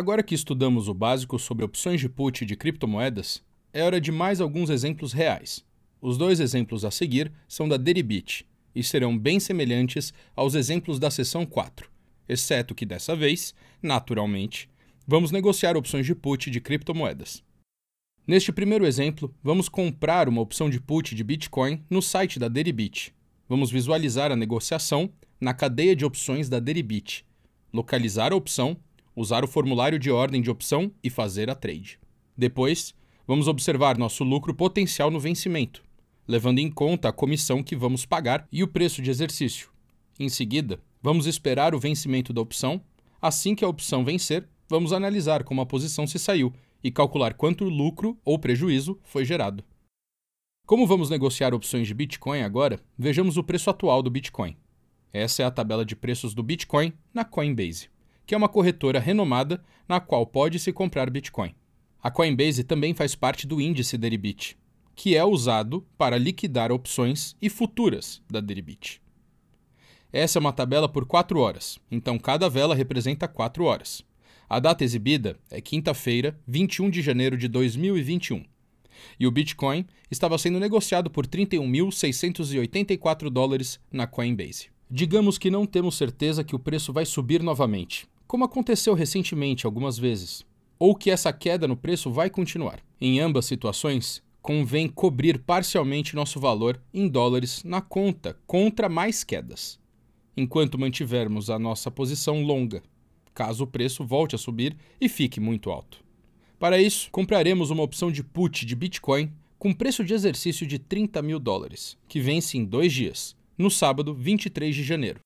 Agora que estudamos o básico sobre opções de put de criptomoedas, é hora de mais alguns exemplos reais. Os dois exemplos a seguir são da Deribit e serão bem semelhantes aos exemplos da seção 4, exceto que dessa vez, naturalmente, vamos negociar opções de put de criptomoedas. Neste primeiro exemplo, vamos comprar uma opção de put de Bitcoin no site da Deribit. Vamos visualizar a negociação na cadeia de opções da Deribit, localizar a opção usar o formulário de ordem de opção e fazer a trade. Depois, vamos observar nosso lucro potencial no vencimento, levando em conta a comissão que vamos pagar e o preço de exercício. Em seguida, vamos esperar o vencimento da opção. Assim que a opção vencer, vamos analisar como a posição se saiu e calcular quanto lucro ou prejuízo foi gerado. Como vamos negociar opções de Bitcoin agora, vejamos o preço atual do Bitcoin. Essa é a tabela de preços do Bitcoin na Coinbase que é uma corretora renomada na qual pode-se comprar Bitcoin. A Coinbase também faz parte do índice Deribit, que é usado para liquidar opções e futuras da Deribit. Essa é uma tabela por 4 horas, então cada vela representa 4 horas. A data exibida é quinta-feira, 21 de janeiro de 2021. E o Bitcoin estava sendo negociado por 31.684 dólares na Coinbase. Digamos que não temos certeza que o preço vai subir novamente, como aconteceu recentemente algumas vezes, ou que essa queda no preço vai continuar. Em ambas situações, convém cobrir parcialmente nosso valor em dólares na conta contra mais quedas, enquanto mantivermos a nossa posição longa, caso o preço volte a subir e fique muito alto. Para isso, compraremos uma opção de put de Bitcoin com preço de exercício de 30 mil dólares, que vence em dois dias, no sábado 23 de janeiro.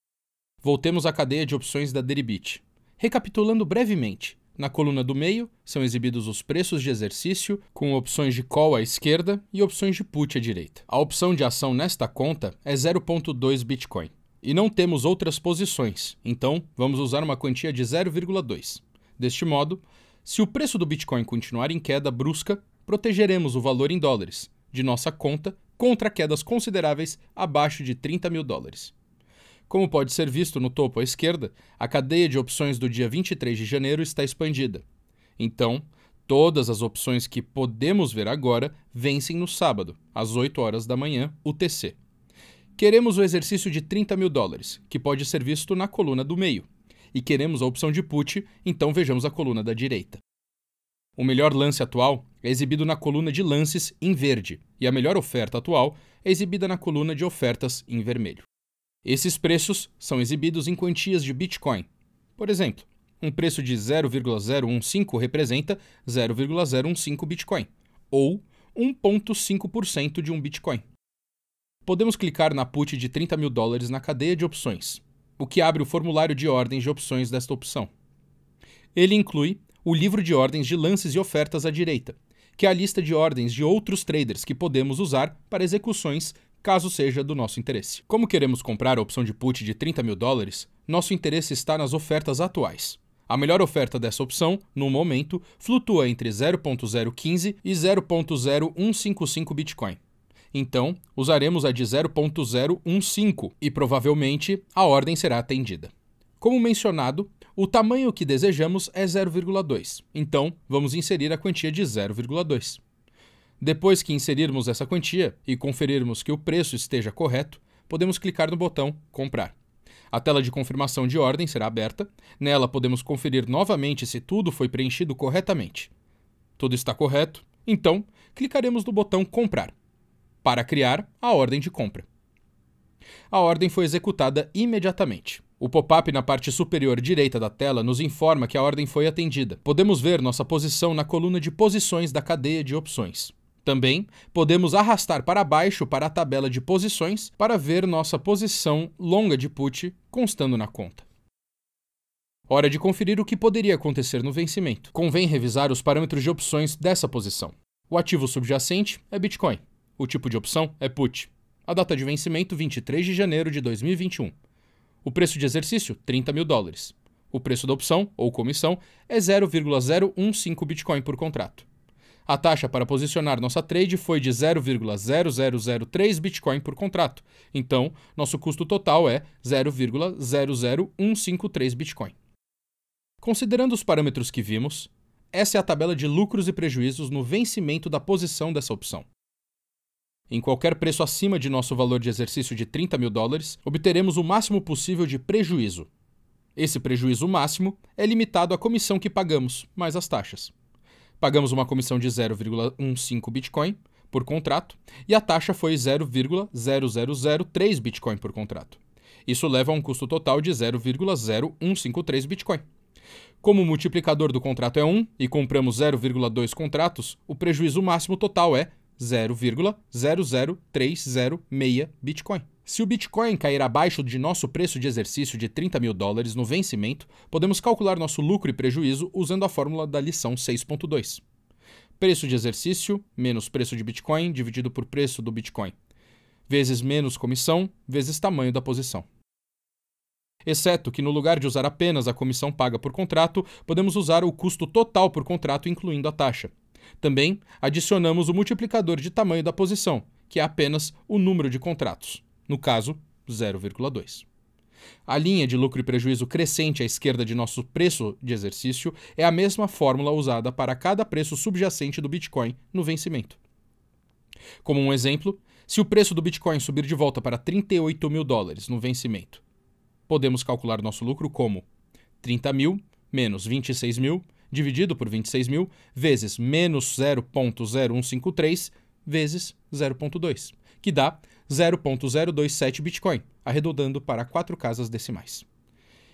Voltemos à cadeia de opções da Deribit. Recapitulando brevemente, na coluna do meio são exibidos os preços de exercício, com opções de call à esquerda e opções de put à direita. A opção de ação nesta conta é 0,2 Bitcoin. E não temos outras posições, então vamos usar uma quantia de 0,2. Deste modo, se o preço do Bitcoin continuar em queda brusca, protegeremos o valor em dólares de nossa conta contra quedas consideráveis abaixo de 30 mil dólares. Como pode ser visto no topo à esquerda, a cadeia de opções do dia 23 de janeiro está expandida. Então, todas as opções que podemos ver agora vencem no sábado, às 8 horas da manhã, UTC. Queremos o exercício de 30 mil dólares, que pode ser visto na coluna do meio. E queremos a opção de put, então vejamos a coluna da direita. O melhor lance atual é exibido na coluna de lances em verde e a melhor oferta atual é exibida na coluna de ofertas em vermelho. Esses preços são exibidos em quantias de Bitcoin. Por exemplo, um preço de 0,015 representa 0,015 Bitcoin, ou 1,5% de um Bitcoin. Podemos clicar na put de 30 mil dólares na cadeia de opções, o que abre o formulário de ordens de opções desta opção. Ele inclui o livro de ordens de lances e ofertas à direita, que é a lista de ordens de outros traders que podemos usar para execuções caso seja do nosso interesse. Como queremos comprar a opção de put de 30 mil dólares, nosso interesse está nas ofertas atuais. A melhor oferta dessa opção, no momento, flutua entre 0.015 e 0.0155 Bitcoin. Então, usaremos a de 0.015 e provavelmente a ordem será atendida. Como mencionado, o tamanho que desejamos é 0,2, então vamos inserir a quantia de 0,2. Depois que inserirmos essa quantia e conferirmos que o preço esteja correto, podemos clicar no botão Comprar. A tela de confirmação de ordem será aberta. Nela podemos conferir novamente se tudo foi preenchido corretamente. Tudo está correto, então clicaremos no botão Comprar para criar a ordem de compra. A ordem foi executada imediatamente. O pop-up na parte superior direita da tela nos informa que a ordem foi atendida. Podemos ver nossa posição na coluna de posições da cadeia de opções. Também podemos arrastar para baixo para a tabela de posições para ver nossa posição longa de put constando na conta. Hora de conferir o que poderia acontecer no vencimento. Convém revisar os parâmetros de opções dessa posição. O ativo subjacente é Bitcoin. O tipo de opção é put. A data de vencimento 23 de janeiro de 2021. O preço de exercício, 30 mil dólares. O preço da opção, ou comissão, é 0,015 Bitcoin por contrato. A taxa para posicionar nossa trade foi de 0,0003 Bitcoin por contrato. Então, nosso custo total é 0,00153 Bitcoin. Considerando os parâmetros que vimos, essa é a tabela de lucros e prejuízos no vencimento da posição dessa opção. Em qualquer preço acima de nosso valor de exercício de 30 mil dólares, obteremos o máximo possível de prejuízo. Esse prejuízo máximo é limitado à comissão que pagamos, mais as taxas. Pagamos uma comissão de 0,15 Bitcoin por contrato e a taxa foi 0,0003 Bitcoin por contrato. Isso leva a um custo total de 0,0153 Bitcoin. Como o multiplicador do contrato é 1 e compramos 0,2 contratos, o prejuízo máximo total é 0,00306 Bitcoin. Se o Bitcoin cair abaixo de nosso preço de exercício de 30 mil dólares no vencimento, podemos calcular nosso lucro e prejuízo usando a fórmula da lição 6.2. Preço de exercício menos preço de Bitcoin dividido por preço do Bitcoin, vezes menos comissão, vezes tamanho da posição. Exceto que, no lugar de usar apenas a comissão paga por contrato, podemos usar o custo total por contrato, incluindo a taxa. Também adicionamos o multiplicador de tamanho da posição, que é apenas o número de contratos, no caso, 0,2. A linha de lucro e prejuízo crescente à esquerda de nosso preço de exercício é a mesma fórmula usada para cada preço subjacente do Bitcoin no vencimento. Como um exemplo, se o preço do Bitcoin subir de volta para 38 mil dólares no vencimento, podemos calcular nosso lucro como 30 mil menos 26 mil dividido por 26 mil, vezes menos 0.0153, vezes 0.2, que dá 0.027 Bitcoin, arredondando para quatro casas decimais.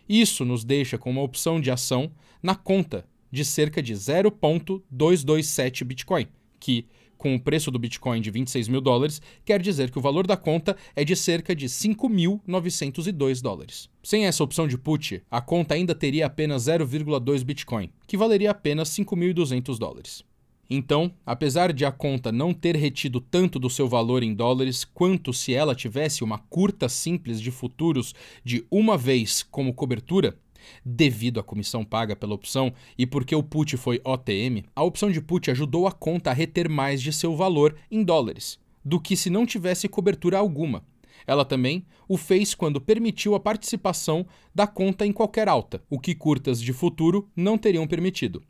Isso nos deixa com uma opção de ação na conta de cerca de 0.227 Bitcoin, que, com o preço do Bitcoin de 26 mil dólares, quer dizer que o valor da conta é de cerca de 5.902 dólares. Sem essa opção de put, a conta ainda teria apenas 0,2 Bitcoin, que valeria apenas 5.200 dólares. Então, apesar de a conta não ter retido tanto do seu valor em dólares quanto se ela tivesse uma curta simples de futuros de uma vez como cobertura, Devido à comissão paga pela opção e porque o put foi OTM, a opção de put ajudou a conta a reter mais de seu valor em dólares do que se não tivesse cobertura alguma. Ela também o fez quando permitiu a participação da conta em qualquer alta, o que curtas de futuro não teriam permitido.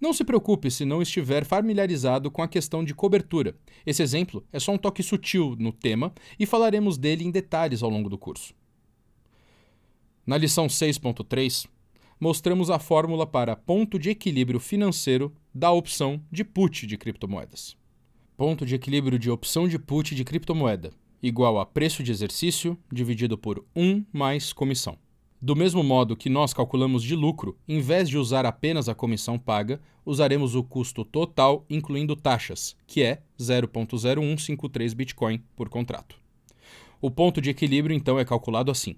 Não se preocupe se não estiver familiarizado com a questão de cobertura. Esse exemplo é só um toque sutil no tema e falaremos dele em detalhes ao longo do curso. Na lição 6.3, mostramos a fórmula para ponto de equilíbrio financeiro da opção de put de criptomoedas. Ponto de equilíbrio de opção de put de criptomoeda igual a preço de exercício dividido por 1 mais comissão. Do mesmo modo que nós calculamos de lucro, em vez de usar apenas a comissão paga, usaremos o custo total incluindo taxas, que é 0.0153 Bitcoin por contrato. O ponto de equilíbrio então é calculado assim: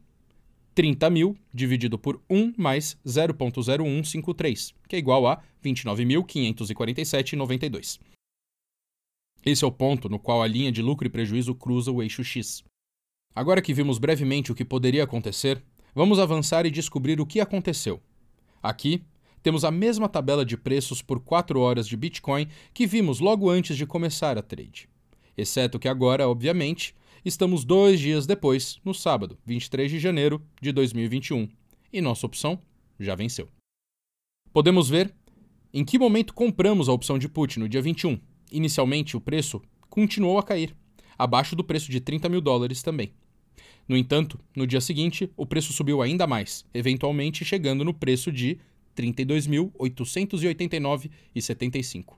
30 mil dividido por 1 mais 0.0153, que é igual a 29.547,92. Esse é o ponto no qual a linha de lucro e prejuízo cruza o eixo X. Agora que vimos brevemente o que poderia acontecer, vamos avançar e descobrir o que aconteceu. Aqui, temos a mesma tabela de preços por 4 horas de Bitcoin que vimos logo antes de começar a trade. Exceto que agora, obviamente, Estamos dois dias depois, no sábado, 23 de janeiro de 2021, e nossa opção já venceu. Podemos ver em que momento compramos a opção de put no dia 21. Inicialmente, o preço continuou a cair, abaixo do preço de 30 mil dólares também. No entanto, no dia seguinte, o preço subiu ainda mais, eventualmente chegando no preço de 32.889,75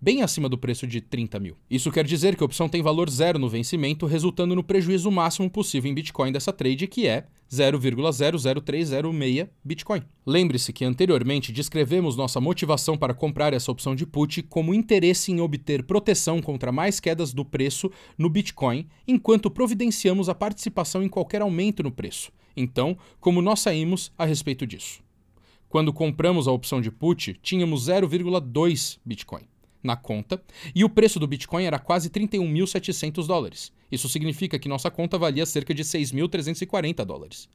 bem acima do preço de 30 mil. Isso quer dizer que a opção tem valor zero no vencimento, resultando no prejuízo máximo possível em Bitcoin dessa trade, que é 0,00306 Bitcoin. Lembre-se que anteriormente descrevemos nossa motivação para comprar essa opção de put como interesse em obter proteção contra mais quedas do preço no Bitcoin, enquanto providenciamos a participação em qualquer aumento no preço. Então, como nós saímos a respeito disso? Quando compramos a opção de put, tínhamos 0,2 Bitcoin na conta e o preço do Bitcoin era quase 31.700 dólares. Isso significa que nossa conta valia cerca de 6.340 dólares.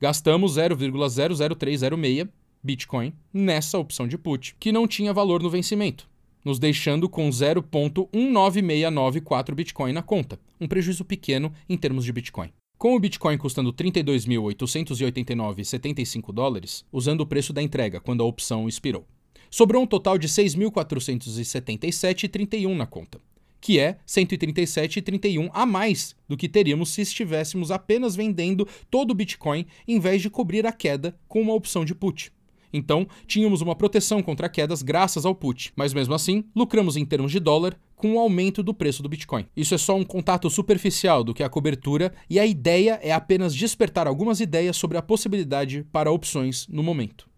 Gastamos 0,00306 Bitcoin nessa opção de put, que não tinha valor no vencimento, nos deixando com 0.19694 Bitcoin na conta, um prejuízo pequeno em termos de Bitcoin. Com o Bitcoin custando 32.889,75 dólares, usando o preço da entrega quando a opção expirou sobrou um total de 6.477,31 na conta, que é 137,31 a mais do que teríamos se estivéssemos apenas vendendo todo o Bitcoin em vez de cobrir a queda com uma opção de put. Então, tínhamos uma proteção contra quedas graças ao put, mas mesmo assim, lucramos em termos de dólar com o aumento do preço do Bitcoin. Isso é só um contato superficial do que a cobertura e a ideia é apenas despertar algumas ideias sobre a possibilidade para opções no momento.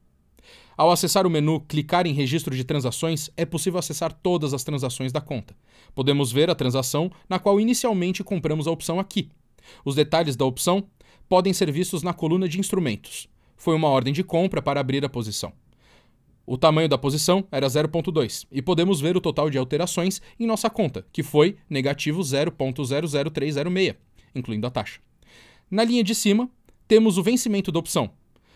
Ao acessar o menu Clicar em Registro de Transações, é possível acessar todas as transações da conta. Podemos ver a transação na qual inicialmente compramos a opção aqui. Os detalhes da opção podem ser vistos na coluna de instrumentos. Foi uma ordem de compra para abrir a posição. O tamanho da posição era 0.2 e podemos ver o total de alterações em nossa conta, que foi negativo 0.00306, incluindo a taxa. Na linha de cima, temos o vencimento da opção.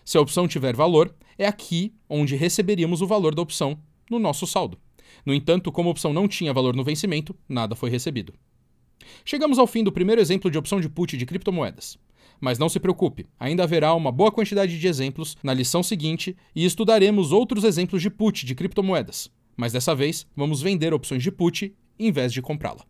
Se a opção tiver valor, é aqui onde receberíamos o valor da opção no nosso saldo. No entanto, como a opção não tinha valor no vencimento, nada foi recebido. Chegamos ao fim do primeiro exemplo de opção de put de criptomoedas. Mas não se preocupe, ainda haverá uma boa quantidade de exemplos na lição seguinte e estudaremos outros exemplos de put de criptomoedas. Mas dessa vez, vamos vender opções de put em vez de comprá-la.